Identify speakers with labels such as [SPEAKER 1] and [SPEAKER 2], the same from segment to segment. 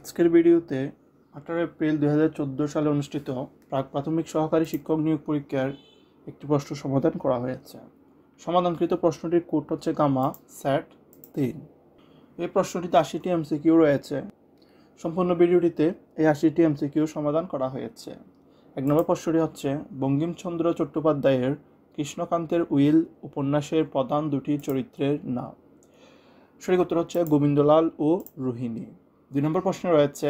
[SPEAKER 1] আজকের ভিডিওতে আঠারো এপ্রিল দু সালে অনুষ্ঠিত প্রাক প্রাথমিক সহকারী শিক্ষক নিয়োগ পরীক্ষার একটি প্রশ্ন সমাধান করা হয়েছে সমাধানকৃত প্রশ্নটির কোট হচ্ছে গামা স্যাট তিন এই প্রশ্নটিতে আশিটি এমসিকিউ রয়েছে সম্পূর্ণ ভিডিওটিতে এই আশিটি এমসিকিউ সমাধান করা হয়েছে এক নম্বর প্রশ্নটি হচ্ছে বঙ্গিমচন্দ্র চট্টোপাধ্যায়ের কৃষ্ণকান্তের উইল উপন্যাসের প্রধান দুটি চরিত্রের নাম সঠিক উত্তর হচ্ছে গোবিন্দলাল ও রোহিণী দুই নম্বর প্রশ্ন রয়েছে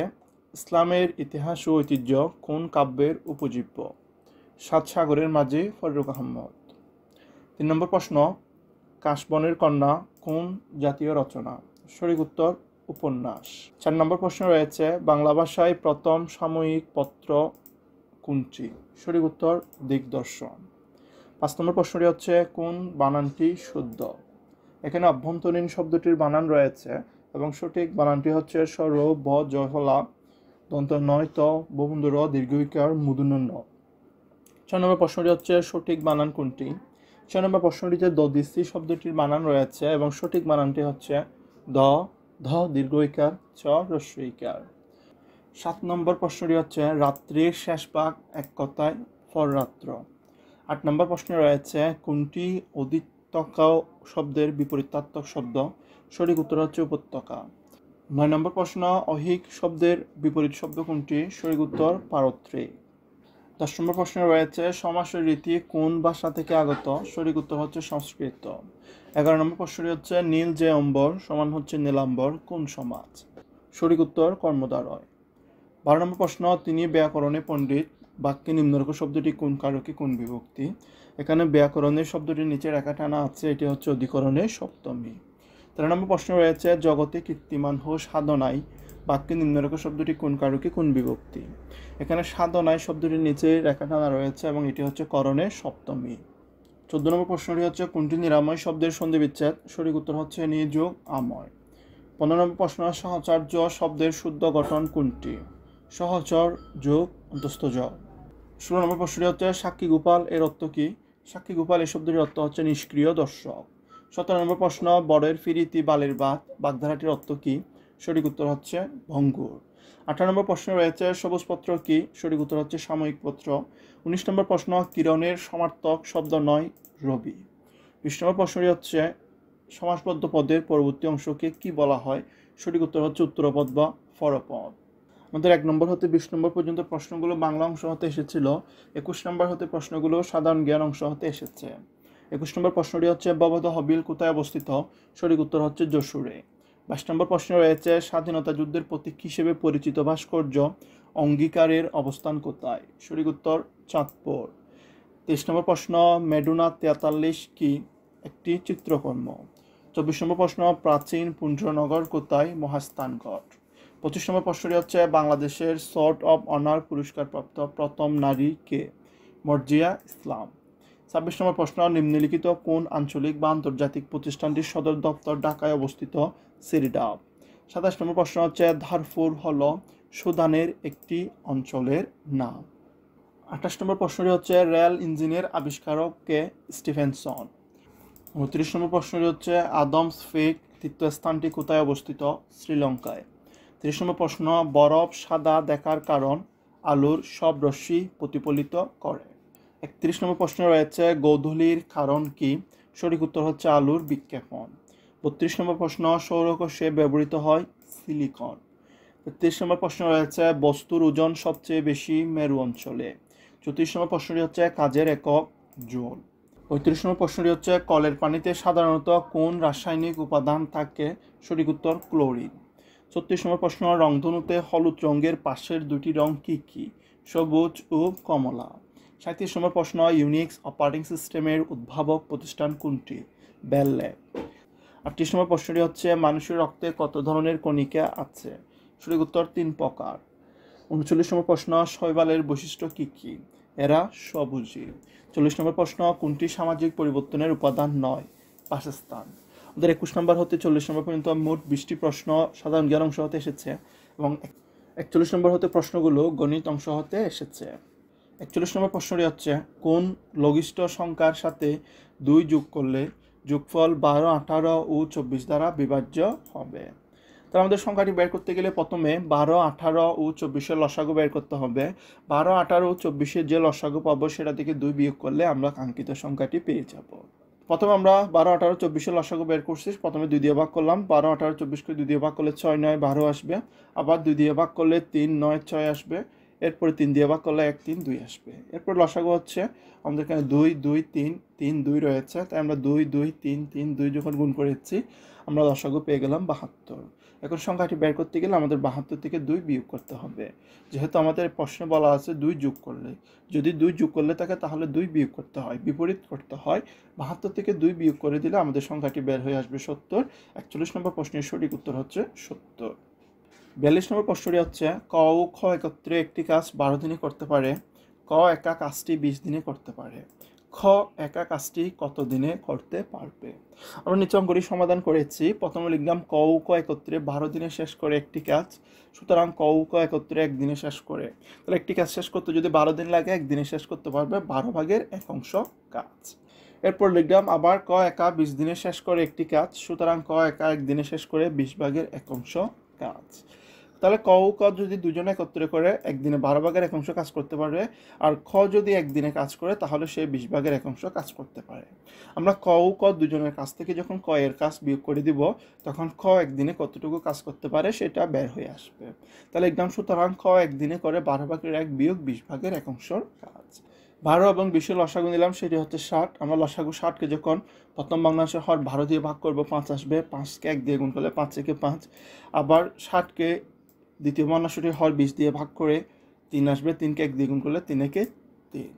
[SPEAKER 1] ইসলামের ইতিহাস ও ঐতিহ্য কোন কাব্যের উপজীব্য সাত সাগরের মাঝে ফরুক আহমদ তিন নম্বর প্রশ্ন কাশবনের কন্যা কোন জাতীয় রচনা সঠিক উত্তর উপন্যাস চার নম্বর প্রশ্ন রয়েছে বাংলা ভাষায় প্রথম সাময়িক পত্র কোনটি সঠিক উত্তর দিগদর্শন পাঁচ নম্বর প্রশ্নটি হচ্ছে কোন বানানটি শুদ্ধ এখানে অভ্যন্তরীণ শব্দটির বানান রয়েছে এবং সঠিক বানানটি হচ্ছে সর ব জহলা দন্ত নয় ত ববন্ধু দীর্ঘিকার মুদুন ন ছ নম্বর প্রশ্নটি হচ্ছে সঠিক বানান কোনটি ছয় নম্বর প্রশ্নটিতে দদিস্তি শব্দটির বানান রয়েছে এবং সঠিক বানানটি হচ্ছে দ ধ দীর্ঘিকার চ রস্বিকার সাত নম্বর প্রশ্নটি হচ্ছে রাত্রির শেষ ভাগ এক কথায় ফররাত্র আট নম্বর প্রশ্নে রয়েছে কোনটি অধিতক শব্দের বিপরীতাত্মক শব্দ সঠিক উত্তর হচ্ছে উপত্যকা নয় নম্বর প্রশ্ন অহিক শব্দের বিপরীত শব্দ কোনটি সঠিক উত্তর পারত্রে দশ নম্বর প্রশ্ন রয়েছে সমাসের রীতি কোন ভাষা থেকে আগত সঠিক উত্তর হচ্ছে সংস্কৃত এগারো নম্বর প্রশ্নটি হচ্ছে নীল যে অম্বর সমান হচ্ছে নীলাম্বর কোন সমাজ সঠিক উত্তর কর্মদারয় বারো নম্বর প্রশ্ন তিনি ব্যাকরণে পণ্ডিত বাক্যে নিম্নরক শব্দটি কোন কারকে কোন বিভক্তি এখানে ব্যাকরণের শব্দটির নিচে রেখা টানা আছে এটি হচ্ছে অধিকরণের সপ্তমী তেরো নম্বর প্রশ্ন রয়েছে জগতে কীর্তিমান হো সাধনায় বাক্যে নিম্নরেখ শব্দটি কোন কারুকে কোন বিভক্তি এখানে সাধনায় শব্দটির নিচে রেখা টানা রয়েছে এবং এটি হচ্ছে করণে সপ্তমী চোদ্দ নম্বর প্রশ্নটি হচ্ছে কোনটি নিরাময় শব্দের সন্ধি বিচ্ছেদ সঠিক উত্তর হচ্ছে নিযোগ আময় পনেরো নম্বর প্রশ্ন সহচর্য শব্দের শুদ্ধ গঠন কোনটি সহচর যোগ অন্তস্থ জ ষোলো নম্বর প্রশ্নটি হচ্ছে সাক্ষী গোপাল এর অর্থ কী সাক্ষী গোপাল এই শব্দটির অর্থ হচ্ছে নিষ্ক্রিয় দর্শক সতেরো নম্বর প্রশ্ন বড়ের ফিরিতি বালের বাঘ বাগধারাটির অর্থ কী সঠিক উত্তর হচ্ছে ভঙ্গুর আঠারো নম্বর প্রশ্ন রয়েছে সবুজপত্র কি সঠিক উত্তর হচ্ছে সাময়িক পত্র উনিশ নম্বর প্রশ্ন কিরণের সমার্থক শব্দ নয় রবি বিশ নম্বর প্রশ্নটি হচ্ছে সমাসবদ্ধ পদের পরবর্তী অংশকে কি বলা হয় সঠিক উত্তর হচ্ছে উত্তরপদ বা ফরপদ আমাদের এক নম্বর হতে বিশ নম্বর পর্যন্ত প্রশ্নগুলো বাংলা অংশ হতে এসেছিল একুশ নম্বর হতে প্রশ্নগুলো সাধারণ জ্ঞান অংশ হতে এসেছে একুশ নম্বর প্রশ্নটি হচ্ছে ববদহ হবিল কোথায় অবস্থিত সঠিক উত্তর হচ্ছে যশোরে বাইশ নম্বর প্রশ্ন রয়েছে স্বাধীনতা যুদ্ধের প্রতীক হিসেবে পরিচিত ভাস্কর্য অঙ্গীকারের অবস্থান কোথায় সঠিক উত্তর চাঁদপুর তেইশ নম্বর প্রশ্ন মেডুনা তেতাল্লিশ কি একটি চিত্রকর্ম চব্বিশ নম্বর প্রশ্ন প্রাচীন পুঞ্জনগর কোথায় মহাস্থানগড় পঁচিশ নম্বর প্রশ্নটি হচ্ছে বাংলাদেশের সর্ট অব অনার পুরস্কারপ্রাপ্ত প্রথম নারী কে মর্জিয়া ইসলাম ছাব্বিশ নম্বর প্রশ্ন নিম্নলিখিত কোন আঞ্চলিক বা আন্তর্জাতিক প্রতিষ্ঠানটির সদর দপ্তর ঢাকায় অবস্থিত সিরিডা সাতাশ নম্বর প্রশ্ন হচ্ছে ধারফুর হল সুদানের একটি অঞ্চলের নাম আঠাশ নম্বর প্রশ্নটি হচ্ছে রেল ইঞ্জিনের আবিষ্কারক কে স্টিফেনসন উনত্রিশ নম্বর প্রশ্নটি হচ্ছে আদমস ফেক তীর্থস্থানটি কোথায় অবস্থিত শ্রীলঙ্কায় তিরিশ নম্বর প্রশ্ন বরফ সাদা দেখার কারণ আলোর সব রশ্মি প্রতিফলিত করে একত্রিশ নম্বর প্রশ্ন রয়েছে গোধূলির কারণ কি সঠিক উত্তর হচ্ছে আলুর বিজ্ঞাপন বত্রিশ নম্বর প্রশ্ন সৌরকোষে ব্যবহৃত হয় সিলিকন তেত্রিশ নম্বর প্রশ্ন রয়েছে বস্তুর ওজন সবচেয়ে বেশি মেরু অঞ্চলে চৌত্রিশ নম্বর প্রশ্নটি হচ্ছে কাজের একক জোল পঁয়ত্রিশ নম্বর প্রশ্নটি হচ্ছে কলের পানিতে সাধারণত কোন রাসায়নিক উপাদান থাকে সঠিক উত্তর ক্লোরিন ছত্রিশ নম্বর প্রশ্ন রংধনুতে হলুদ রঙের পাশের দুটি রং কী কী সবুজ ও কমলা সাঁত্রিশ নম্বর প্রশ্ন ইউনিক্স অপারেটিং সিস্টেমের উদ্ভাবক প্রতিষ্ঠান কোনটি বেল ল্যাব আটত্রিশ নম্বর প্রশ্নটি হচ্ছে মানুষের রক্তে কত ধরনের কণিকা আছে সঠিক উত্তর তিন প্রকার উনচল্লিশ নম্বর প্রশ্ন শৈবালের বৈশিষ্ট্য কী কী এরা সবুজি চল্লিশ নম্বর প্রশ্ন কোনটি সামাজিক পরিবর্তনের উপাদান নয় বাসস্থান আমাদের একুশ নম্বর হতে চল্লিশ নম্বর পর্যন্ত মোট বিশটি প্রশ্ন সাধারণ জ্ঞান অংশ হতে এসেছে এবং একচল্লিশ নম্বর হতে প্রশ্নগুলো গণিত অংশ হতে এসেছে একচল্লিশ নম্বর প্রশ্নটি হচ্ছে কোন লঘিষ্ঠ সংখ্যার সাথে দুই যোগ করলে যোগফল বারো আঠারো ও চব্বিশ দ্বারা বিভাজ্য হবে তাহলে আমাদের সংখ্যাটি বের করতে গেলে প্রথমে বারো আঠারো ও চব্বিশের লসাগু বের করতে হবে বারো আঠারো ও চব্বিশের যে লসাগু পাবো সেটা থেকে দুই বিয়োগ করলে আমরা কাঙ্ক্ষিত সংখ্যাটি পেয়ে যাব প্রথমে আমরা বারো আঠারো চব্বিশের লসাগু বের করছি প্রথমে দুই দিয়ে ভাগ করলাম বারো আঠারো চব্বিশকে দুই দিয়ে ভাগ করলে ছয় নয় বারো আসবে আবার দুই দিয়ে ভাগ করলে তিন নয় ছয় আসবে এরপরে তিন দিয়ে বা করলে এক তিন দুই আসবে এরপর লসাগু হচ্ছে আমাদের এখানে দুই দুই তিন তিন দুই রয়েছে তাই আমরা দুই দুই তিন তিন দুই যখন গুণ করেছি আমরা লসাগু পেয়ে গেলাম বাহাত্তর এখন সংখ্যাটি বের করতে গেলে আমাদের বাহাত্তর থেকে দুই বিয়োগ করতে হবে যেহেতু আমাদের প্রশ্নে বলা আছে দুই যোগ করলে যদি দুই যোগ করলে থাকে তাহলে দুই বিয়োগ করতে হয় বিপরীত করতে হয় বাহাত্তর থেকে দুই বিয়োগ করে দিলে আমাদের সংখ্যাটি বের হয়ে আসবে সত্তর একচল্লিশ নম্বর প্রশ্নের সঠিক উত্তর হচ্ছে সত্তর বিয়াল্লিশ নম্বর প্রশ্নটি হচ্ছে ক ও খ একত্রে একটি কাজ বারো দিনে করতে পারে ক একা কাজটি বিশ দিনে করতে পারে খ একা কাজটি কত দিনে করতে পারবে আমরা নিচে অঙ্গটি সমাধান করেছি প্রথমে লিখলাম ক উ ক একত্রে বারো দিনে শেষ করে একটি কাজ সুতরাং ক উ ক একত্রে একদিনে শেষ করে তাহলে একটি কাজ শেষ করতে যদি বারো দিন লাগে একদিনে শেষ করতে পারবে বারো ভাগের এক অংশ কাজ এরপর লিখলাম আবার ক একা বিশ দিনে শেষ করে একটি কাজ সুতরাং ক একা একদিনে শেষ করে বিশ ভাগের এক অংশ কাজ তাহলে ক ও ক যদি দুজনে একত্রে করে একদিনে বারো ভাগের এক অংশ কাজ করতে পারবে আর খ যদি একদিনে কাজ করে তাহলে সে বিশ ভাগের একাংশ কাজ করতে পারে আমরা ক ও ক দুজনের কাছ থেকে যখন ক এর কাজ বিয়োগ করে দিব তখন খ একদিনে কতটুকু কাজ করতে পারে সেটা বের হয়ে আসবে তাহলে একদম সুতরাং খ একদিনে করে বারো ভাগের এক বিয়োগ বিশ ভাগের একাংশর কাজ বারো এবং বিশের লসাগু নিলাম সেটি হচ্ছে ষাট আমরা লসাগু ষাটকে যখন প্রথম বাংলাদেশের হর বারো দিয়ে ভাগ করবো পাঁচ আসবে পাঁচকে এক দিয়ে গুণ করলে পাঁচ একে পাঁচ আবার ষাটকে দ্বিতীয় ভগ্নাংশটি হর বিশ দিয়ে ভাগ করে তিন আসবে তিনকে এক দ্বিগুণ করলে তিন একে তিন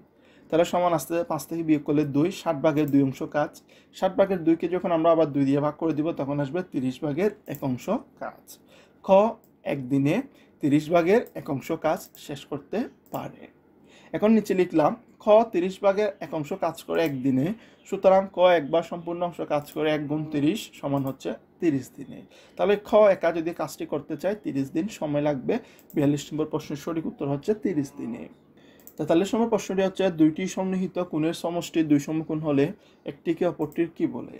[SPEAKER 1] তাহলে সমান আসতে পাঁচ থেকে বিয়োগ করলে দুই ষাট ভাগের দুই অংশ কাজ ষাট ভাগের দুইকে যখন আমরা আবার দুই দিয়ে ভাগ করে দিব তখন আসবে তিরিশ ভাগের এক অংশ কাজ খ একদিনে তিরিশ ভাগের এক অংশ কাজ শেষ করতে পারে এখন নিচে লিখলাম খ তিরিশ ভাগের এক অংশ কাজ করে একদিনে সুতরাং ক একবার সম্পূর্ণ অংশ কাজ করে এক গুণ তিরিশ সমান হচ্ছে তিরিশ দিনে তাহলে খ একা যদি কাজটি করতে চায় তিরিশ দিন সময় লাগবে বিয়াল্লিশ নম্বর প্রশ্নের সঠিক উত্তর হচ্ছে তিরিশ দিনে তেতাল্লিশ সময় প্রশ্নটি হচ্ছে দুইটি সন্নিহিত কোণের সমষ্টি দুই সমকোণ হলে একটিকে অপরটির কি বলে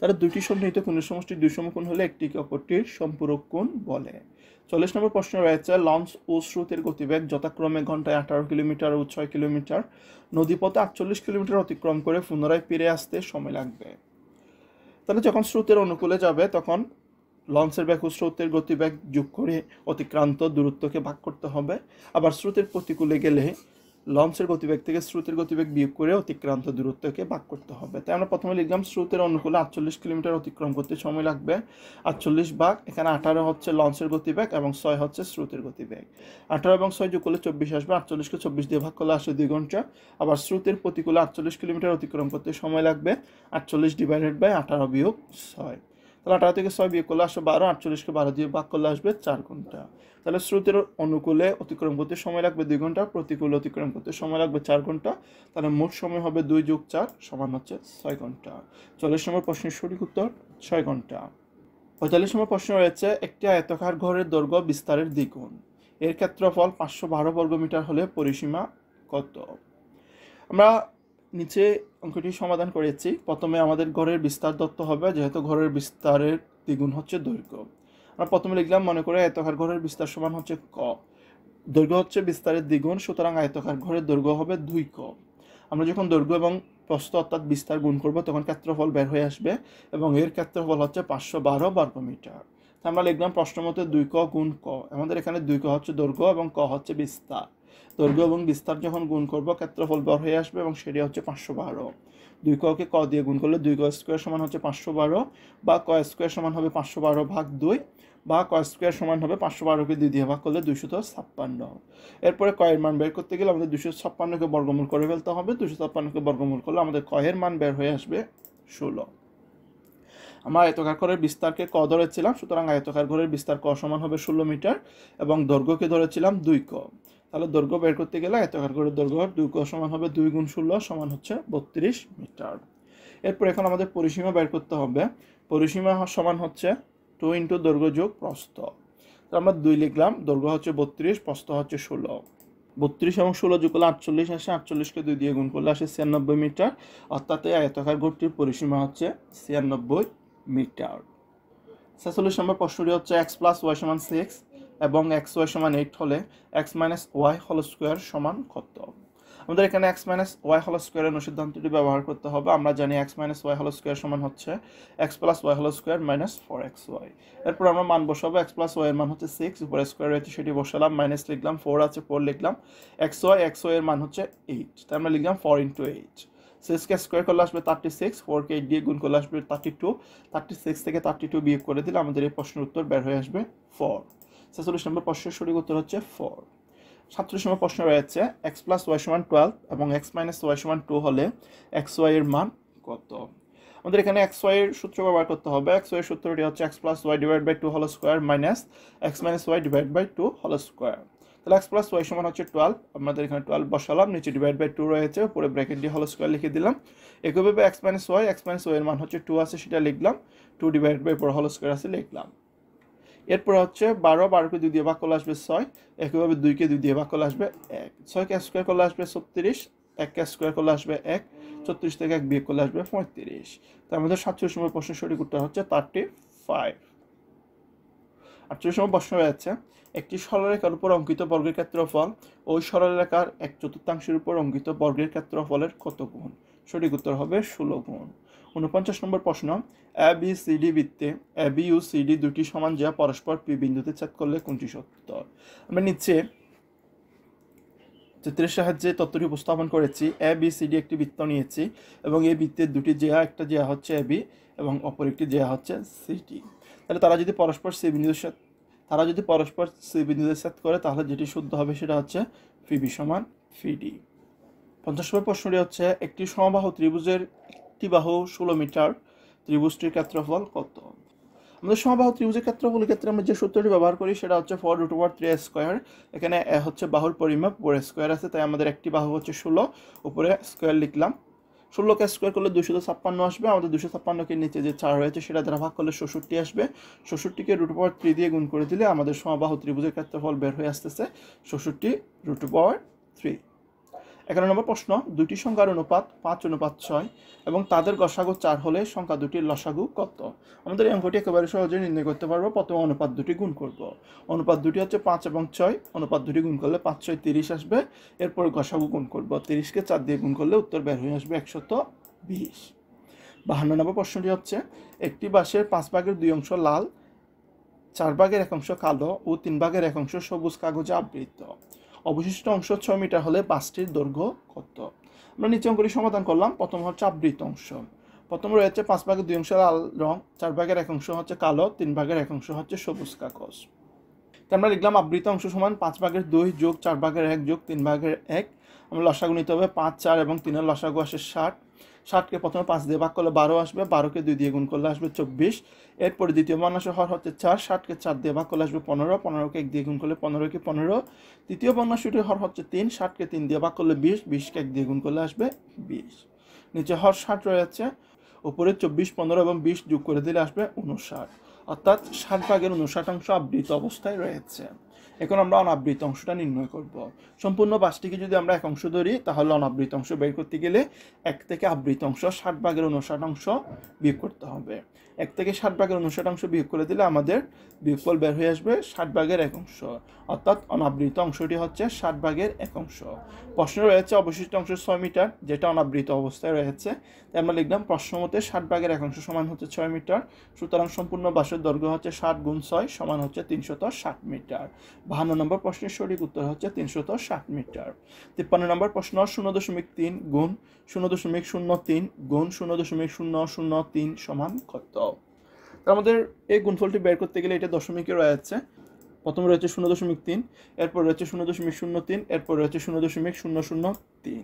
[SPEAKER 1] তারা দুটি সন্নিহিত কোণের সমষ্টি দুই সমকোণ হলে একটিকে অপরটির সম্পূরক কোণ বলে চল্লিশ নম্বর প্রশ্ন রয়েছে লঞ্চ ও স্রোতের গতিবেগ যথাক্রমে ঘন্টায় আঠারো কিলোমিটার ও ছয় কিলোমিটার নদীপথে আটচল্লিশ কিলোমিটার অতিক্রম করে পুনরায় ফিরে আসতে সময় লাগবে তাহলে যখন স্রোতের অনুকূলে যাবে তখন লঞ্চের ব্যাগ ও স্রোতের গতিবেগ যোগ করে অতিক্রান্ত দূরত্বকে ভাগ করতে হবে আবার স্রোতের প্রতিকূলে গেলে লঞ্চের গতিবেগ থেকে স্রোতের গতিবেগ বিয়োগ করে অতিক্রান্ত দূরত্বকে ভাগ করতে হবে তাই আমরা প্রথমে লিখলাম স্রোতের অনুকূলে আটচল্লিশ কিলোমিটার অতিক্রম করতে সময় লাগবে আটচল্লিশ ভাগ এখানে আঠারো হচ্ছে লঞ্চের গতিবেগ এবং ছয় হচ্ছে স্রোতের গতিবেগ আঠারো এবং ছয় যোগ করলে চব্বিশ আসবে আটচল্লিশকে চব্বিশ দিয়ে ভাগ করলে আসবে দুই ঘন্টা আবার স্রোতের প্রতিকূলে আটচল্লিশ কিলোমিটার অতিক্রম করতে সময় লাগবে আটচল্লিশ ডিভাইডেড বাই আঠারো বিয়োগ ছয় তাহলে আঠারো থেকে ছয় বিয়ে করলে আসবে বারো আটচল্লিশকে বারো দিয়ে বাক করলে আসবে চার ঘন্টা তাহলে স্রোতের অনুকূলে অতিক্রম করতে সময় লাগবে দুই ঘন্টা প্রতিকূলে অতিক্রম করতে সময় লাগবে চার ঘন্টা তাহলে মোট সময় হবে দুই যোগ চার সমান হচ্ছে ছয় ঘন্টা চল্লিশ নম্বর প্রশ্নের সঠিক উত্তর ছয় ঘন্টা পঁয়তাল্লিশ নম্বর প্রশ্ন রয়েছে একটি আয়তকার ঘরের দৈর্ঘ্য বিস্তারের দ্বিগুণ এর ক্ষেত্রফল পাঁচশো বারো বর্গমিটার হলে পরিসীমা কত আমরা নিচে অঙ্কটি সমাধান করেছি প্রথমে আমাদের ঘরের বিস্তার দত্ত হবে যেহেতু ঘরের বিস্তারের দ্বিগুণ হচ্ছে দৈর্ঘ্য আমরা প্রথমে লিখলাম মনে করে আয়তকার ঘরের বিস্তার সমান হচ্ছে ক দৈর্ঘ্য হচ্ছে বিস্তারের দ্বিগুণ সুতরাং আয়তকার ঘরের দৈর্ঘ্য হবে দুই ক আমরা যখন দৈর্ঘ্য এবং প্রস্থ অর্থাৎ বিস্তার গুণ করব তখন ক্ষেত্রফল বের হয়ে আসবে এবং এর ক্ষেত্রফল হচ্ছে পাঁচশো বারো বর্গমিটার আমরা লিখলাম প্রশ্ন মতে দুই ক গুণ ক আমাদের এখানে দুই ক হচ্ছে দৈর্ঘ্য এবং ক হচ্ছে বিস্তার দৈর্ঘ্য এবং বিস্তার যখন গুণ করব ক্ষেত্রফল বর হয়ে আসবে এবং সেটি হচ্ছে পাঁচশো বারো দুই ককে ক দিয়ে গুণ করলে দুই ক স্কোয়ার সমান হচ্ছে পাঁচশো বারো বা ক স্কোয়ার সমান হবে পাঁচশো বারো ভাগ দুই বা ক স্কোয়ার সমান হবে পাঁচশো বারোকে দুই দিয়ে ভাগ করলে দুশো ছাপ্পান্ন এরপরে কয়ের মান বের করতে গেলে আমাদের দুশো ছাপ্পান্নকে বর্গমূল করে ফেলতে হবে দুশো ছাপ্পান্নকে বর্গমূল করলে আমাদের কয়ের মান বের হয়ে আসবে ষোলো আমরা আয়তকার ঘরের বিস্তারকে ক ধরেছিলাম সুতরাং আয়তকার ঘরের বিস্তার ক সমান হবে ষোলো মিটার এবং দৈর্ঘ্যকে ধরেছিলাম দুই ক তাহলে দৈর্ঘ্য বের করতে গেলে এতকার করে দৈর্ঘ্য দৈর্ঘ্য সমান হবে দুই গুণ ষোলো সমান হচ্ছে বত্রিশ মিটার এরপর এখন আমাদের পরিসীমা বের করতে হবে পরিসীমা সমান হচ্ছে টু ইন্টু দৈর্ঘ্য যোগ প্রস্ত তো আমরা দুই লিখলাম দৈর্ঘ্য হচ্ছে বত্রিশ প্রস্ত হচ্ছে ষোলো বত্রিশ এবং ষোলো যোগ করলে আটচল্লিশ আসে আটচল্লিশকে দুই দিয়ে গুণ করলে আসে ছিয়ানব্বই মিটার অর্থাৎ এই আয়তাকার ঘরটির পরিসীমা হচ্ছে ছিয়ানব্বই মিটার ছেচল্লিশ আচ্ছা, নম্বর প্রশ্নটি হচ্ছে এক্স প্লাস ওয়াই সমান সিক্স এবং এক্স ওয়াই সমান এইট হলে এক্স মাইনাস ওয়াই হল স্কোয়ার সমান কত আমাদের এখানে এক্স মাইনাস ওয়াই হল স্কোয়ারের অনুসিদ্ধান্তটি ব্যবহার করতে হবে আমরা জানি এক্স মাইনাস ওয়াই হল স্কোয়ার সমান হচ্ছে এক্স প্লাস ওয়াই হল square minus four X Y এরপর আমরা মান বসাবো এক্স প্লাস ওয়াই এর মান হচ্ছে সিক্স উপরে স্কোয়ার রয়েছে সেটি বসালাম মাইনাস লিখলাম ফোর আছে ফোর লিখলাম এক্স ওয়াই এক্স ওয়াইয়ের মান হচ্ছে এইট তাই আমরা লিখলাম ফোর ইন্টু এইট সিক্সকে স্কোয়ার করলে আসবে থার্টি সিক্স ফোরকে এইট দিয়ে গুণ করলে আসবে থার্টি টু থার্টি সিক্স থেকে থার্টি টু বিয়োগ করে দিলে আমাদের এই প্রশ্নের উত্তর বের হয়ে আসবে ফোর ছেচল্লিশ নম্বর প্রশ্নের সঠিক উত্তর হচ্ছে ফোর সাতচল্লিশ নম্বর প্রশ্ন রয়েছে এক্স প্লাস ওয়াই সমান টুয়েলভ এবং এক্স মাইনাস ওয়াই সমান টু হলে এক্স ওয়াই এর মান কত আমাদের এখানে এক্স ওয়াই এর সূত্র ব্যবহার করতে হবে এক্স ওয়াই সূত্রটি হচ্ছে X plus Y divide by two হল square minus X minus Y divide by two হল স্কোয়ার তাহলে এক্স প্লাস ওয়াই সমান হচ্ছে টুয়েলভ আমাদের এখানে টুয়েলভ বসালাম নিচে ডিভাইড বাই টু রয়েছে উপরে ব্র্যাকেট দিয়ে হল স্কোয়ার লিখে দিলাম একইভাবে X minus Y X minus Y এর মান হচ্ছে টু আছে সেটা লিখলাম টু ডিভাইড বাই ফোর হল স্কোয়ার আছে লিখলাম এরপর হচ্ছে বারো বারোকে দুই দিয়ে ভাগ করলে আসবে ছয় একইভাবে দুইকে দুই দিয়ে ভাগ করলে আসবে এক ছয় কে স্কোয়ার করলে আসবে ছত্রিশ এক কে স্কোয়ার করলে আসবে এক ছত্রিশ থেকে এক বিয়োগ করলে আসবে পঁয়ত্রিশ তার মধ্যে সাতচল্লিশ নম্বর প্রশ্ন সঠিক উত্তর হচ্ছে থার্টি ফাইভ আটচল্লিশ নম্বর প্রশ্ন রয়েছে একটি সরলরেখার উপর অঙ্কিত বর্গের ক্ষেত্রফল ওই সরলরেখার এক চতুর্থাংশের উপর অঙ্কিত বর্গের ক্ষেত্রফলের কত গুণ সঠিক উত্তর হবে ষোলো গুণ উনপঞ্চাশ নম্বর প্রশ্ন এ বি সি ডি বৃত্তে এ বি ইউ সি ডি দুটি সমান যা পরস্পর পি বিন্দুতে ছেদ করলে কোনটি সত্য আমরা নিচ্ছে চিত্রের সাহায্যে তথ্যটি উপস্থাপন করেছি এ বি সি ডি একটি বৃত্ত নিয়েছি এবং এই বৃত্তের দুটি জেয়া একটা জেয়া হচ্ছে এ বি এবং অপর একটি জেয়া হচ্ছে সি ডি তাহলে তারা যদি পরস্পর সি বিন্দুর সাথে তারা যদি পরস্পর সি বিন্দুদের ছেদ করে তাহলে যেটি শুদ্ধ হবে সেটা হচ্ছে ফিবি সমান ফিডি পঞ্চাশ নম্বর প্রশ্নটি হচ্ছে একটি সমবাহ ত্রিভুজের একটি বাহু ষোলো মিটার ত্রিভুজটির ক্ষেত্রফল কত আমাদের সমবাহু ত্রিভুজের ক্ষেত্রফলের ক্ষেত্রে আমরা যে সূত্রটি ব্যবহার করি সেটা হচ্ছে four root over three square এখানে হচ্ছে বাহুর পরিমাপ উপরে স্কোয়ার আছে তাই আমাদের একটি বাহু হচ্ছে ষোলো উপরে স্কোয়ার লিখলাম ষোলোকে স্কোয়ার করলে দুশো ছাপ্পান্ন আসবে আমাদের দুশো ছাপ্পান্নকে নিচে যে চার রয়েছে সেটা দ্বারা ভাগ করলে ষষট্টি আসবে ষষট্টিকে রুট পাওয়ার থ্রি দিয়ে গুণ করে দিলে আমাদের সমবাহু ত্রিভুজের ক্ষেত্রফল বের হয়ে আসতেছে ষষট্টি রুট পাওয়ার থ্রি এগারো নম্বর প্রশ্ন দুইটি সংখ্যার অনুপাত পাঁচ অনুপাত ছয় এবং তাদের গসাগু চার হলে সংখ্যা দুটির লসাগু কত আমাদের এই অঙ্কটি একেবারে সহজে নির্ণয় করতে পারবো প্রথমে অনুপাত দুটি গুণ করব অনুপাত দুটি হচ্ছে পাঁচ এবং ছয় অনুপাত দুটি গুণ করলে পাঁচ ছয় তিরিশ আসবে এরপর গসাগু গুণ করব তিরিশকে চার দিয়ে গুণ করলে উত্তর বের হয়ে আসবে একশত বিশ বাহান্ন নম্বর প্রশ্নটি হচ্ছে একটি বাসের পাঁচ ভাগের দুই অংশ লাল চার ভাগের এক অংশ কালো ও তিন ভাগের এক অংশ সবুজ কাগজে আবৃত অবশিষ্ট অংশ ছয় মিটার হলে বাসটির দৈর্ঘ্য কত আমরা নিচে অঙ্কটি সমাধান করলাম প্রথম হচ্ছে আবৃত অংশ প্রথম রয়েছে পাঁচ ভাগের দুই অংশ লাল রং চার ভাগের এক অংশ হচ্ছে কালো তিন ভাগের এক অংশ হচ্ছে সবুজ কাগজ তো আমরা লিখলাম আবৃত অংশ সমান পাঁচ ভাগের দুই যোগ চার ভাগের এক যোগ তিন ভাগের এক আমরা লসাগু নিতে হবে পাঁচ চার এবং তিনের লসাগু আসে ষাট ষাটকে প্রথমে পাঁচ দিয়ে ভাগ করলে বারো আসবে বারোকে দুই দিয়ে গুণ করলে আসবে চব্বিশ এরপরে দ্বিতীয় বর্ণাসের হর হচ্ছে চার ষাটকে চার দিয়ে ভাগ করলে আসবে পনেরো পনেরোকে এক দিয়ে গুণ করলে পনেরোকে পনেরো তৃতীয় বর্ণাসুটির হর হচ্ছে তিন ষাটকে তিন দিয়ে ভাগ করলে বিশ বিশকে এক দিয়ে গুণ করলে আসবে বিশ নিচে হর ষাট রয়েছে উপরে চব্বিশ পনেরো এবং বিশ যোগ করে দিলে আসবে উনষাট অর্থাৎ ষাট ভাগের উনষাট অংশ আবৃত অবস্থায় রয়েছে এখন আমরা অনাবৃত অংশটা নির্ণয় করব। সম্পূর্ণ পাঁচটিকে যদি আমরা এক অংশ ধরি তাহলে অনাবৃত অংশ বের করতে গেলে এক থেকে আবৃত অংশ ষাট ভাগের উনষাট অংশ বিয়োগ করতে হবে এক থেকে ষাট ভাগের উনষাট অংশ বিয়োগ করে দিলে আমাদের বিয়োগফল বের হয়ে আসবে ষাট ভাগের এক অংশ অর্থাৎ অনাবৃত অংশটি হচ্ছে ষাট ভাগের এক অংশ প্রশ্ন রয়েছে অবশিষ্ট অংশ ছয় মিটার যেটা অনাবৃত অবস্থায় রয়েছে তাই আমরা লিখলাম প্রশ্ন মতে ষাট ভাগের এক অংশ সমান হচ্ছে ছয় মিটার সুতরাং সম্পূর্ণ বাসের দৈর্ঘ্য হচ্ছে ষাট গুণ ছয় সমান হচ্ছে তিনশত ষাট মিটার বাহান্ন নম্বর প্রশ্নের সঠিক উত্তর হচ্ছে তিনশত ষাট মিটার তিপ্পান্ন নম্বর প্রশ্ন শূন্য দশমিক তিন গুণ শূন্য দশমিক শূন্য তিন গুণ শূন্য দশমিক শূন্য শূন্য তিন সমান কত তার আমাদের এই গুণফলটি বের করতে গেলে এটা দশমিকে রয়েছে প্রথমে রয়েছে শূন্য দশমিক তিন এরপর রয়েছে শূন্য দশমিক শূন্য তিন এরপর রয়েছে শূন্য দশমিক শূন্য শূন্য তিন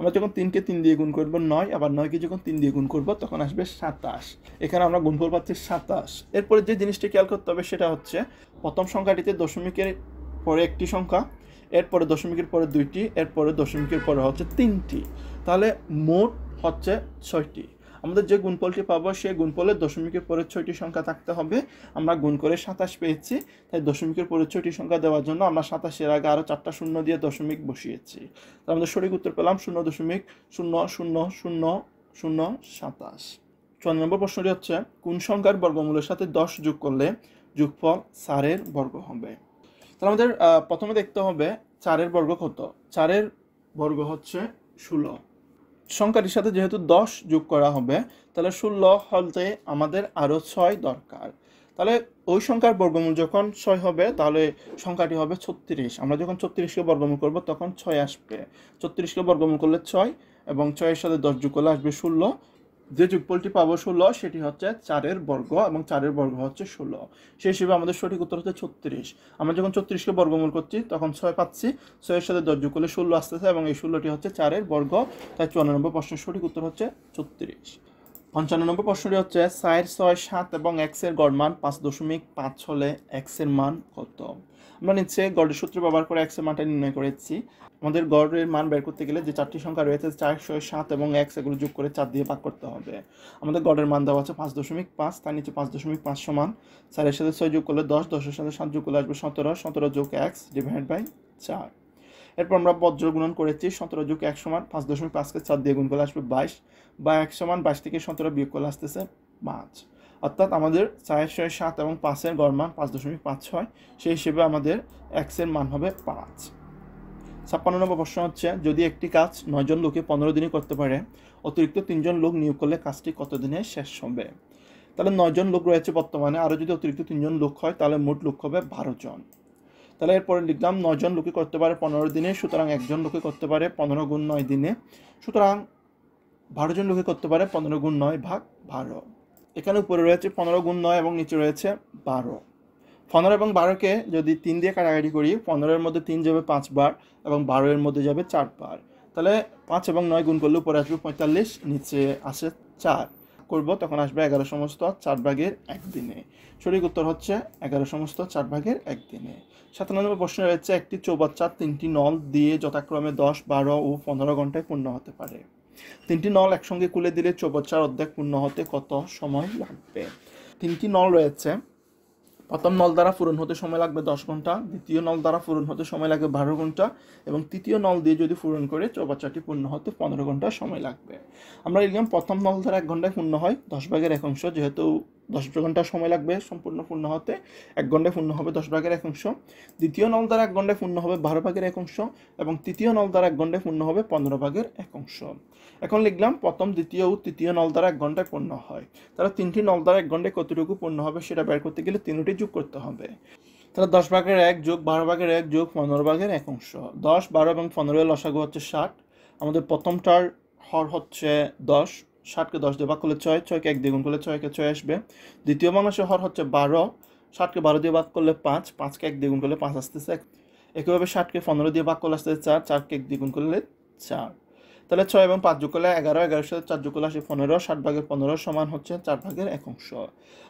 [SPEAKER 1] আমরা যখন তিনকে তিন দিয়ে গুণ করব নয় আবার নয়কে যখন তিন দিয়ে গুণ করব তখন আসবে সাতাশ এখানে আমরা গুণফল পাচ্ছি সাতাশ এরপরে যে জিনিসটি খেয়াল করতে হবে সেটা হচ্ছে প্রথম সংখ্যাটিতে দশমিকের পরে একটি সংখ্যা এরপরে দশমিকের পরে দুইটি এরপরে দশমিকের পরে হচ্ছে তিনটি তাহলে মোট হচ্ছে ছয়টি আমাদের যে গুণফলটি পাবো সেই গুণফলের দশমিকের পরে ছয়টি সংখ্যা থাকতে হবে আমরা গুণ করে সাতাশ পেয়েছি তাই দশমিকের পরে ছয়টি সংখ্যা দেওয়ার জন্য আমরা সাতাশের আগে আরও চারটা শূন্য দিয়ে দশমিক বসিয়েছি তার আমাদের সঠিক উত্তর পেলাম শূন্য দশমিক শূন্য শূন্য শূন্য শূন্য সাতাশ ছয় নম্বর প্রশ্নটি হচ্ছে কোন সংখ্যার বর্গমূলের সাথে দশ যোগ করলে যোগফল চারের বর্গ হবে তাহলে আমাদের প্রথমে দেখতে হবে চারের বর্গ কত চারের বর্গ হচ্ছে ষোলো সংখ্যাটির সাথে যেহেতু দশ যোগ করা হবে তাহলে ষোলো হলতে আমাদের আরও ছয় দরকার তাহলে ওই সংখ্যার বর্গমূল যখন ছয় হবে তাহলে সংখ্যাটি হবে ছত্রিশ আমরা যখন ছত্রিশকে বর্গমূল করব তখন ছয় আসবে ছত্রিশকে বর্গমূল করলে ছয় এবং ছয়ের সাথে দশ যোগ করলে আসবে ষোলো যে যুগপলটি পাবো ষোলো সেটি হচ্ছে চারের বর্গ এবং চারের বর্গ হচ্ছে ষোলো সেই হিসেবে আমাদের সঠিক উত্তর হচ্ছে ছত্রিশ আমরা যখন ছত্রিশকে বর্গমূল করছি তখন ছয় পাচ্ছি ছয়ের সাথে দশ যোগ করলে ষোলো আসতেছে এবং এই ষোলোটি হচ্ছে চারের বর্গ তাই চুয়ান্ন নম্বর প্রশ্নের সঠিক উত্তর হচ্ছে ছত্রিশ পঞ্চান্ন নম্বর প্রশ্নটি হচ্ছে চার ছয় সাত এবং এক্সের গড় মান পাঁচ দশমিক পাঁচ হলে এক্সের মান কত আমরা নিচ্ছে গড়ের সূত্র ব্যবহার করে এক্সের মানটা নির্ণয় করেছি আমাদের গড়ের মান বের করতে গেলে যে চারটি সংখ্যা রয়েছে চারশো সাত এবং এক্স এগুলো যোগ করে চার দিয়ে ভাগ করতে হবে আমাদের গড়ের মান দেওয়া আছে পাঁচ দশমিক পাঁচ তার নিচে পাঁচ দশমিক পাঁচ সমান চারের সাথে ছয় যোগ করলে দশ দশের সাথে সাত যোগ করলে আসবে সতেরো সতেরো যোগ এক্স ডিভাইড বাই চার এরপর আমরা বজ্র গুণন করেছি সতেরো যোগ এক সমান পাঁচ দশমিক পাঁচকে চার দিয়ে গুণ করলে আসবে বাইশ বা এক সমান বাইশ থেকে সতেরো বিয়োগ করলে আসতেছে পাঁচ অর্থাৎ আমাদের চায়ের ছয় সাত এবং পাঁচের গড় মান পাঁচ দশমিক পাঁচ ছয় সেই হিসেবে আমাদের এক্সের মান হবে পাঁচ ছাপ্পান্ন নম্বর প্রশ্ন হচ্ছে যদি একটি কাজ নয়জন লোকে পনেরো দিনে করতে পারে অতিরিক্ত তিনজন লোক নিয়োগ করলে কাজটি কত দিনে শেষ হবে তাহলে নয়জন লোক রয়েছে বর্তমানে আরও যদি অতিরিক্ত তিনজন লোক হয় তাহলে মোট লোক হবে বারো জন তাহলে এরপরে লিখলাম নয়জন লোকে করতে পারে পনেরো দিনে সুতরাং একজন লোকে করতে পারে পনেরো গুণ নয় দিনে সুতরাং বারো জন লোকে করতে পারে পনেরো গুণ নয় ভাগ বারো এখানে উপরে রয়েছে পনেরো গুণ নয় এবং নিচে রয়েছে বারো পনেরো এবং বারোকে যদি তিন দিয়ে কাটাকাটি করি পনেরোর মধ্যে তিন যাবে পাঁচবার এবং বারোয়ের মধ্যে যাবে চারবার তাহলে পাঁচ এবং নয় গুণ করলে উপরে আসবে পঁয়তাল্লিশ নিচে আসে চার করব তখন আসবে এগারো সমস্ত চার ভাগের একদিনে সঠিক উত্তর হচ্ছে এগারো সমস্ত চার ভাগের একদিনে সাত নম্বর প্রশ্ন রয়েছে একটি চৌবাচ্চার তিনটি নল দিয়ে যথাক্রমে দশ বারো ও পনেরো ঘন্টায় পূর্ণ হতে পারে তিনটি নল একসঙ্গে কুলে দিলে চৌবাচ্চার অর্ধেক পূর্ণ হতে কত সময় লাগবে তিনটি নল রয়েছে প্রথম নল দ্বারা পূরণ হতে সময় লাগবে দশ ঘন্টা দ্বিতীয় নল দ্বারা পূরণ হতে সময় লাগবে বারো ঘন্টা এবং তৃতীয় নল দিয়ে যদি পূরণ করে চৌবাচ্চাটি পূর্ণ হতে পনেরো ঘন্টা সময় লাগবে আমরা এরকম প্রথম নল দ্বারা এক ঘন্টায় পূর্ণ হয় দশ ভাগের এক অংশ যেহেতু দশ ঘন্টা সময় লাগবে সম্পূর্ণ পূর্ণ হতে এক ঘন্টায় পূর্ণ হবে দশ ভাগের এক অংশ দ্বিতীয় নল দ্বারা এক ঘন্টায় পূর্ণ হবে বারো ভাগের এক অংশ এবং তৃতীয় নল দ্বারা এক ঘন্টায় পূর্ণ হবে পনেরো ভাগের এক অংশ এখন লিখলাম প্রথম দ্বিতীয় ও তৃতীয় নল দ্বারা এক ঘন্টায় পূর্ণ হয় তারা তিনটি নল দ্বারা এক ঘন্টায় কতটুকু পূর্ণ হবে সেটা বের করতে গেলে তিনটি যোগ করতে হবে তাহলে দশ ভাগের এক যোগ বারো ভাগের এক যোগ পনেরো ভাগের এক অংশ দশ বারো এবং পনেরো লসাগু হচ্ছে ষাট আমাদের প্রথমটার হর হচ্ছে দশ ষাটকে দশ দিয়ে ভাগ করলে ছয় ছয়কে এক দ্বিগুণ করলে ছয়কে ছয় আসবে দ্বিতীয় মানুষের হর হচ্ছে বারো ষাটকে বারো দিয়ে ভাগ করলে পাঁচ পাঁচকে এক দ্বিগুণ করলে পাঁচ আসতেছে একইভাবে ষাটকে পনেরো দিয়ে ভাগ করলে আসতেছে চার চারকে এক দ্বিগুণ করলে চার তাহলে ছয় এবং পাঁচ যোগ করলে এগারো এগারোর সাথে চার যোগ করলে আসে পনেরো ষাট ভাগের পনেরো সমান হচ্ছে চার ভাগের এক অংশ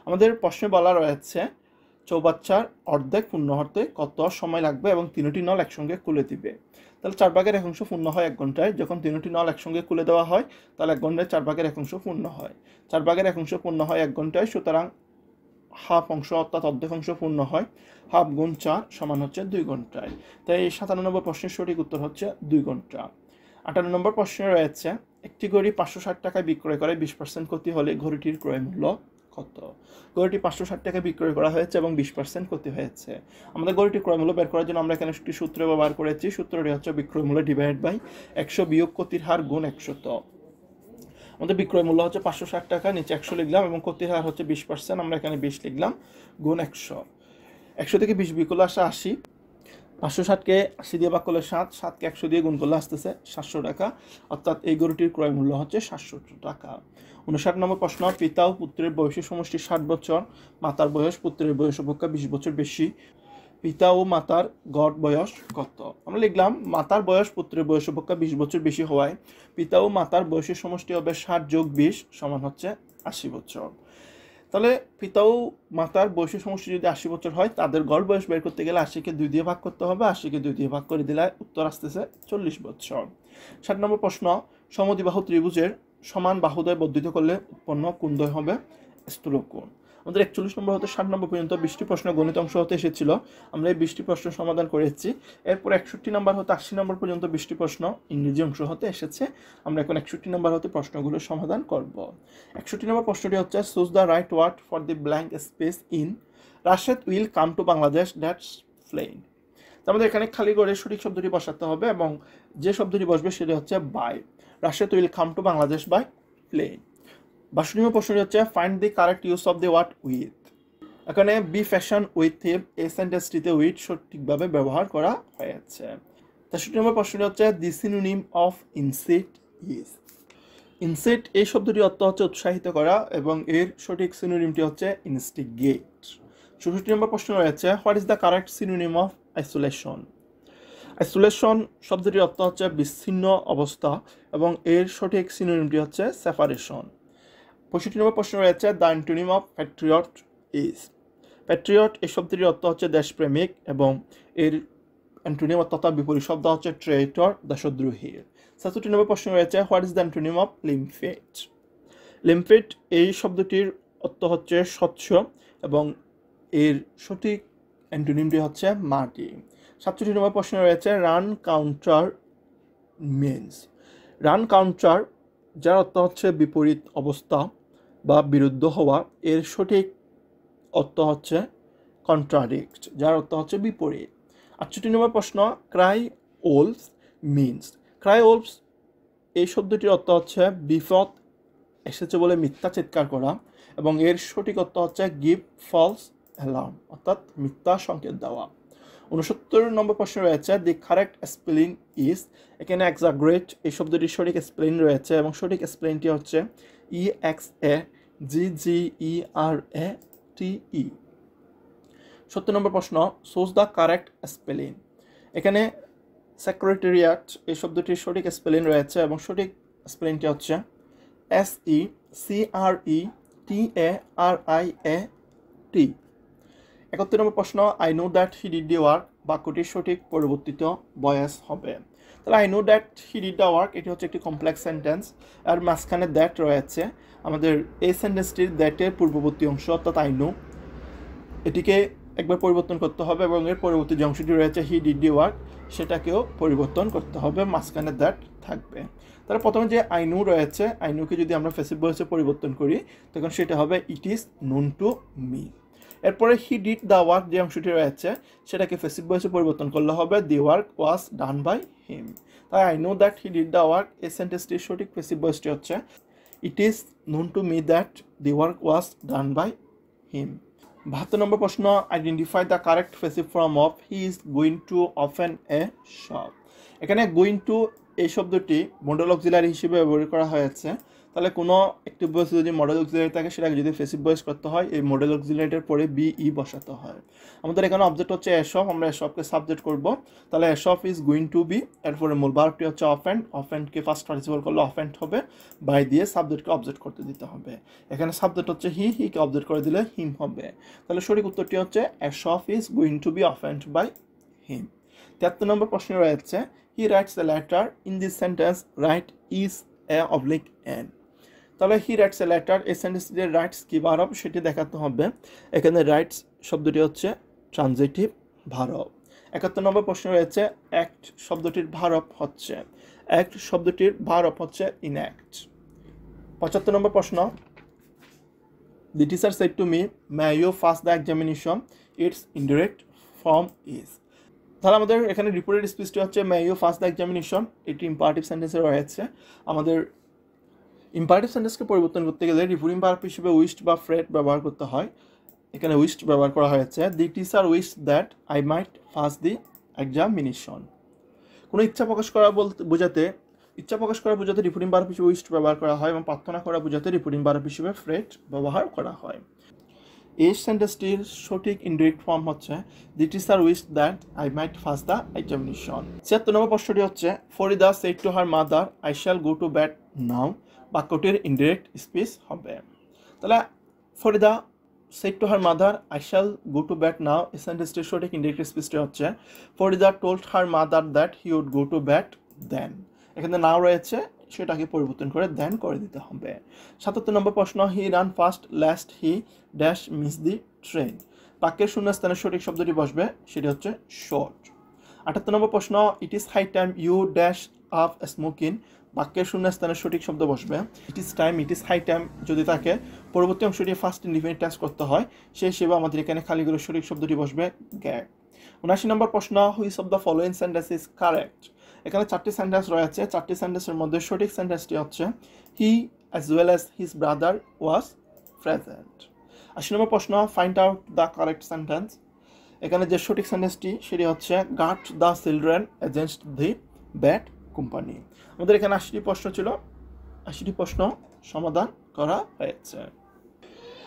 [SPEAKER 1] আমাদের প্রশ্নে বলা রয়েছে চৌবাচ্চার অর্ধেক পূর্ণ হতে কত সময় লাগবে এবং তিনটি নল একসঙ্গে খুলে দিবে তাহলে চার ভাগের এক অংশ পূর্ণ হয় এক ঘন্টায় যখন তিনটি নল একসঙ্গে খুলে দেওয়া হয় তাহলে এক ঘন্টায় চার ভাগের এক অংশ পূর্ণ হয় চার ভাগের এক অংশ পূর্ণ হয় এক ঘন্টায় সুতরাং হাফ অংশ অর্থাৎ অর্ধেক অংশ পূর্ণ হয় হাফ গুণ চার সমান হচ্ছে দুই ঘন্টায় তাই এই সাতান্ন নম্বর প্রশ্নের সঠিক উত্তর হচ্ছে দুই ঘন্টা আটান্ন নম্বর প্রশ্নে রয়েছে একটি ঘড়ি পাঁচশো ষাট টাকায় বিক্রয় করে বিশ পার্সেন্ট ক্ষতি হলে ঘড়িটির ক্রয় মূল্য কত গরুটি পাঁচশো ষাট টাকা বিক্রয় করা হয়েছে এবং বিশ পার্সেন্ট ক্ষতি হয়েছে আমাদের গরুটি ক্রয়মূল্য বের করার জন্য আমরা এখানে একটি সূত্র ব্যবহার করেছি সূত্রটি হচ্ছে বিক্রয়মূল্য ডিভাইড বাই একশো বিয়োগ ক্ষতির হার গুণ একশত আমাদের বিক্রয় মূল্য হচ্ছে পাঁচশো ষাট টাকা নিচে একশো লিখলাম এবং ক্ষতির হার হচ্ছে বিশ পার্সেন্ট আমরা এখানে বিশ লিখলাম গুণ একশো একশো থেকে বিশ বিকল আসা আশি পাঁচশো ষাটকে আশি দিয়ে বাক করলে সাত সাতকে একশো দিয়ে গুণ করলে আসতেছে সাতশো টাকা অর্থাৎ এই গরুটির ক্রয় মূল্য হচ্ছে সাতশো টাকা উনষাট নম্বর প্রশ্ন পিতা ও পুত্রের বয়সের সমষ্টি ষাট বছর মাতার বয়স পুত্রের বয়স অপেক্ষা বিশ বছর বেশি পিতা ও মাতার গড় বয়স কত আমরা লিখলাম মাতার বয়স পুত্রের বয়স অপেক্ষা বিশ বছর বেশি হওয়ায় পিতা ও মাতার বয়সের সমষ্টি হবে ষাট যোগ বিশ সমান হচ্ছে আশি বছর তাহলে পিতা ও মাতার বয়সের সমষ্টি যদি আশি বছর হয় তাদের গড় বয়স বের করতে গেলে আশিকে দুই দিয়ে ভাগ করতে হবে আশিকে দুই দিয়ে ভাগ করে দিলে উত্তর আসতেছে চল্লিশ বছর ষাট নম্বর প্রশ্ন সমদিবাহু ত্রিভুজের সমান বাহুদয় বর্ধিত করলে উৎপন্ন কুন্দয় হবে কোণ আমাদের একচল্লিশ নম্বর হতে ষাট নম্বর পর্যন্ত বৃষ্টি প্রশ্ন গণিত অংশ হতে এসেছিল আমরা এই বৃষ্টি প্রশ্ন সমাধান করেছি এরপর একষট্টি নম্বর হতে আশি নম্বর পর্যন্ত বৃষ্টি প্রশ্ন ইংরেজি অংশ হতে এসেছে আমরা এখন একষট্টি নম্বর হতে প্রশ্নগুলো সমাধান করব একষট্টি নম্বর প্রশ্নটি হচ্ছে choose the right word for the blank space in Rashed will come to Bangladesh that's plane আমাদের এখানে খালি করে সঠিক শব্দটি বসাতে হবে এবং যে শব্দটি বসবে সেটি হচ্ছে by Russia will come to Bangladesh by plane বাসনীয় প্রশ্নটি হচ্ছে find the correct use of the word with এখানে বি ফ্যাশন উইথ হিম এই সেন্টেন্সটিতে উইথ সঠিকভাবে ব্যবহার করা হয়েছে তেষট্টি নম্বর প্রশ্নটি হচ্ছে the synonym of insight is inset এই শব্দটি অর্থ হচ্ছে উৎসাহিত করা এবং এর সঠিক সিনোনিমটি হচ্ছে ইনস্টিগেট চৌষট্টি নম্বর প্রশ্ন রয়েছে what is the correct synonym of isolation isolation শব্দটির অর্থ হচ্ছে বিচ্ছিন্ন অবস্থা এবং এর সঠিক সিনোনিমটি হচ্ছে সেপারেশন পঁয়ষট্টি নম্বর প্রশ্ন রয়েছে the antonym of patriot is patriot এই শব্দটির অর্থ হচ্ছে দেশপ্রেমিক এবং এর অ্যান্টোনিম তথা বিপরীত শব্দ হচ্ছে ট্রেটর দেশদ্রোহী সাতষট্টি নম্বর প্রশ্ন রয়েছে what is the antonym of limpet limpet এই শব্দটির অর্থ হচ্ছে স্বচ্ছ এবং এর সঠিক অ্যান্টোনিমটি হচ্ছে মাটি সাতচল্লিশ নম্বর প্রশ্ন রয়েছে run counter means run counter যার অর্থ হচ্ছে বিপরীত অবস্থা বা বিরুদ্ধ হওয়া এর সঠিক অর্থ হচ্ছে কন্ট্রাডিক্ট যার অর্থ হচ্ছে বিপরীত আটষট্টি নম্বর প্রশ্ন cry wolves means cry wolves এই শব্দটির অর্থ হচ্ছে বিপদ এসেছে বলে মিথ্যা চিৎকার করা এবং এর সঠিক অর্থ হচ্ছে গিভ ফলস হেলাম অর্থাৎ মিথ্যা সংকেত দেওয়া উনসত্তর e e e। নম্বর প্রশ্ন রয়েছে দি কারেক্ট স্পেলিং ইজ এখানে এক্সাগ্রেট এই শব্দটির সঠিক স্পেলিং রয়েছে এবং সঠিক স্পেলিংটি হচ্ছে ই এক্স এ জি জি ই আর এ টি ই সত্তর নম্বর প্রশ্ন সোজ দ্য কারেক্ট স্পেলিং এখানে সেক্রেটারিয়াট এই শব্দটির সঠিক স্পেলিং রয়েছে এবং সঠিক স্পেলিংটি হচ্ছে S E C R E T A R I A T একাত্তর নম্বর প্রশ্ন I know that he did the work বাক্যটির সঠিক পরিবর্তিত বয়স হবে তাহলে I know that he did the work এটি হচ্ছে একটি কমপ্লেক্স সেন্টেন্স আর মাঝখানে দ্যাট রয়েছে আমাদের এই সেন্টেন্সটির দ্যাটের পূর্ববর্তী অংশ অর্থাৎ আই নো এটিকে একবার পরিবর্তন করতে হবে এবং এর পরবর্তী যে অংশটি রয়েছে হি ডিড ডি ওয়ার্ক সেটাকেও পরিবর্তন করতে হবে মাঝখানে দ্যাট থাকবে তাহলে প্রথমে যে আইনু রয়েছে আইনুকে যদি আমরা ফেসিভ বয়সে পরিবর্তন করি তখন সেটা হবে it is known to me এরপরে হি ডিড দ্য ওয়ার্ক যে অংশটি রয়েছে সেটাকে ফেসিক বয়সে পরিবর্তন করলে হবে দি work was done by him তাই I know that he did the work এই সেন্টেন্সটি সঠিক ফেসিক বয়সটি হচ্ছে it is known to me that the work was done by him বাহাত্তর নম্বর প্রশ্ন identify the correct passive form of he is going to open a shop এখানে গোয়িং টু এই শব্দটি মন্ডল অক্সিলারি হিসেবে ব্যবহার করা হয়েছে তাহলে কোনো একটি বয়স যদি মডেল অক্সিলেট থাকে সেটাকে যদি ফেসিভ বয়স করতে হয় এই মডেল অক্সিলেটের পরে বি ই e বসাতে হয় আমাদের এখানে অবজেক্ট হচ্ছে এসব আমরা এসফকে সাবজেক্ট করব তাহলে এসব ইজ গুইন টু বি এরপরে মূল বারটি হচ্ছে অফেন্ড অফেন্ডকে ফার্স্ট পার্টিসিপল করলে অ্যান্ড হবে বাই দিয়ে সাবজেক্টকে অবজেক্ট করতে দিতে হবে এখানে সাবজেক্ট হচ্ছে হি হিকে অবজেক্ট করে দিলে হিম হবে তাহলে সঠিক উত্তরটি হচ্ছে of is going to be and by him তিয়াত্তর নম্বর প্রশ্নে রয়েছে he writes the letter in this sentence write is a oblique and তাহলে হি রাইটস এ লেটার এই যে রাইটস কী ভারব সেটি দেখাতে হবে এখানে রাইটস শব্দটি হচ্ছে ট্রানজিটিভ ভারব একাত্তর নম্বর প্রশ্ন রয়েছে অ্যাক্ট শব্দটির ভারব হচ্ছে অ্যাক্ট শব্দটির ভারব হচ্ছে ইনঅ্যাক্ট পঁচাত্তর নম্বর প্রশ্ন the teacher said to me may you first the examination its indirect form is তাহলে আমাদের এখানে রিপোর্টেড স্পিচটি হচ্ছে may you first the examination এটি ইম্পারেটিভ সেন্টেন্সে রয়েছে আমাদের ইম্পারেটিভ সেন্টেন্সকে পরিবর্তন করতে গেলে রিপোর্টিং পার্প হিসেবে উইস্ট বা ফ্রেট ব্যবহার করতে হয় এখানে উইস্ট ব্যবহার করা হয়েছে the teacher wished that I might pass the examination কোনো ইচ্ছা প্রকাশ করা বলতে বোঝাতে ইচ্ছা প্রকাশ করা বোঝাতে রিপোর্টিং বার্ব হিসেবে উইস্ট ব্যবহার করা হয় এবং প্রার্থনা করা বোঝাতে রিপোর্টিং বার্ব হিসেবে ফ্রেট ব্যবহার করা হয় এই সেন্টেন্সটির সঠিক ইনডিরেক্ট ফর্ম হচ্ছে the teacher wished that I might pass the examination ছিয়াত্তর নম্বর প্রশ্নটি হচ্ছে Farida said to her mother I shall go to bed now বাক্যটির ইনডিরেক্ট স্পিচ হবে তাহলে Farida said to her mother I shall go to bed now এই সেন্টেন্সটির সঠিক ইনডিরেক্ট স্পিচটি হচ্ছে Farida told her mother that he would go to bed then এখানে now রয়েছে সেটাকে পরিবর্তন করে দেন করে দিতে হবে সাতাত্তর নম্বর প্রশ্ন he ran first last he dash miss the train বাক্যের স্থানে সঠিক শব্দটি বসবে সেটি হচ্ছে শর্ট আটাত্তর নম্বর প্রশ্ন it is high time you dash up smoking বাক্যের শূন্য স্থানে সঠিক শব্দ বসবে it is time it is high time যদি থাকে পরবর্তী অংশটি ফার্স্ট ইন্ডিপেন্ডেন্ট টাচ করতে হয় সেই হিসেবে আমাদের এখানে খালি করে সঠিক শব্দটি বসবে গ্যাগ উনাশি নম্বর প্রশ্ন which of the following sentence is correct এখানে চারটি সেন্টেন্স রয়েছে চারটি সেন্টেন্সের মধ্যে সঠিক সেন্টেন্সটি হচ্ছে he as well as his brother was present আশি নম্বর প্রশ্ন find out the correct sentence এখানে যে সঠিক সেন্টেন্সটি সেটি হচ্ছে got the children agents the bat company আমাদের এখানে আশিটি প্রশ্ন ছিল আশিটি প্রশ্ন সমাধান করা হয়েছে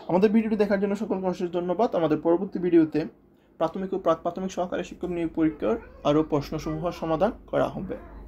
[SPEAKER 1] আমাদের ভিডিওটি দেখার জন্য সকল অশেষ ধন্যবাদ আমাদের পরবর্তী ভিডিওতে প্রাথমিক ও প্রাক প্রাথমিক সহকারী শিক্ষক নিয়োগ পরীক্ষার আরও প্রশ্নসমূহ সমাধান করা হবে